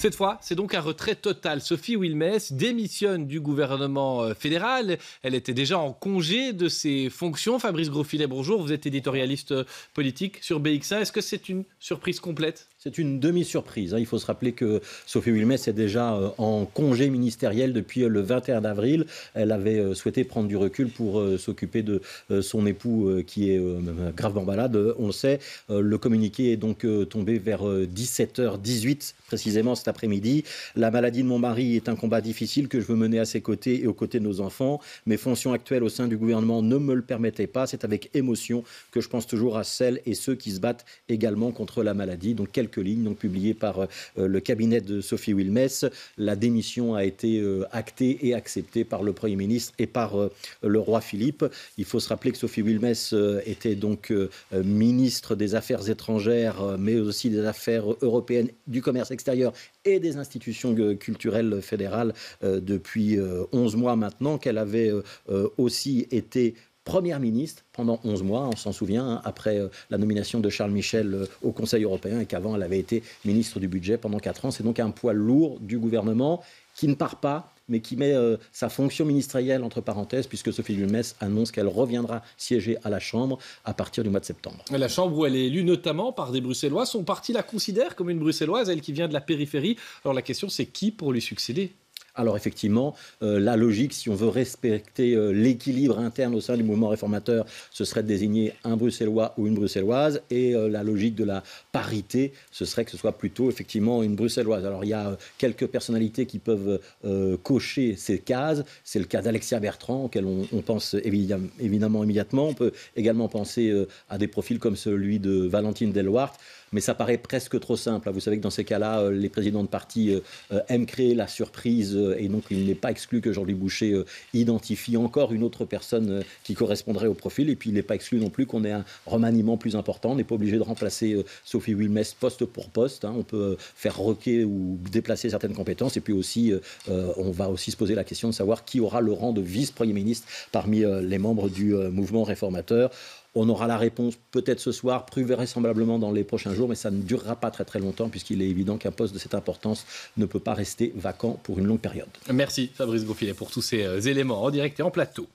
Cette fois, c'est donc un retrait total. Sophie Wilmès démissionne du gouvernement euh, fédéral. Elle était déjà en congé de ses fonctions. Fabrice Grosfilet, bonjour. Vous êtes éditorialiste euh, politique sur BX1. Est-ce que c'est une surprise complète c'est une demi-surprise. Hein. Il faut se rappeler que Sophie Wilmès est déjà euh, en congé ministériel depuis euh, le 21 avril. Elle avait euh, souhaité prendre du recul pour s'occuper de son époux qui est gravement malade, on le sait. Le communiqué est donc tombé vers 17h18 précisément cet après-midi. La maladie de mon mari est un combat difficile que je veux mener à ses côtés et aux côtés de nos enfants. Mes fonctions actuelles au sein du gouvernement ne me le permettaient pas. C'est avec émotion que je pense toujours à celles et ceux qui se battent également contre la maladie. Donc, quel lignes donc publiées par euh, le cabinet de Sophie Wilmès. La démission a été euh, actée et acceptée par le Premier ministre et par euh, le roi Philippe. Il faut se rappeler que Sophie Wilmès était donc ministre des Affaires étrangères, mais aussi des Affaires européennes, du commerce extérieur et des institutions culturelles fédérales depuis 11 mois maintenant, qu'elle avait aussi été première ministre pendant 11 mois, on s'en souvient, hein, après euh, la nomination de Charles Michel euh, au Conseil européen et qu'avant elle avait été ministre du budget pendant 4 ans. C'est donc un poids lourd du gouvernement qui ne part pas mais qui met euh, sa fonction ministérielle entre parenthèses, puisque Sophie Lumès annonce qu'elle reviendra siéger à la Chambre à partir du mois de septembre. La Chambre où elle est élue notamment par des Bruxellois, son parti la considère comme une Bruxelloise, elle qui vient de la périphérie. Alors la question c'est qui pour lui succéder alors effectivement, euh, la logique, si on veut respecter euh, l'équilibre interne au sein du mouvement réformateur, ce serait de désigner un Bruxellois ou une Bruxelloise, et euh, la logique de la parité, ce serait que ce soit plutôt effectivement une Bruxelloise. Alors il y a quelques personnalités qui peuvent cocher ces cases. C'est le cas d'Alexia Bertrand, auquel on, pense évidemment, immédiatement. On peut également penser à des profils comme celui de Valentine Delwart mais ça paraît presque trop simple. Hein. Vous savez que dans ces cas-là, euh, les présidents de parti euh, euh, aiment créer la surprise, et donc il n'est pas exclu que Jean-Louis Boucher identifie encore une autre personne qui correspondrait au profil, et puis il n'est pas exclu non plus qu'on ait un remaniement plus important. On n'est pas obligé de remplacer Sophie Wilmès poste pour poste. Hein. On peut faire roquer ou déplacer certaines compétences, et puis aussi, on va aussi se poser la question de savoir qui aura le rang de vice-premier ministre parmi les membres du mouvement réformateur. On aura la réponse peut-être ce soir, plus vraisemblablement dans les prochains jours, mais ça ne durera pas très très longtemps puisqu'il est évident qu'un poste de cette importance ne peut pas rester vacant pour une longue période. Merci Fabrice Beaufilet pour tous ces euh, éléments en direct et en plateau.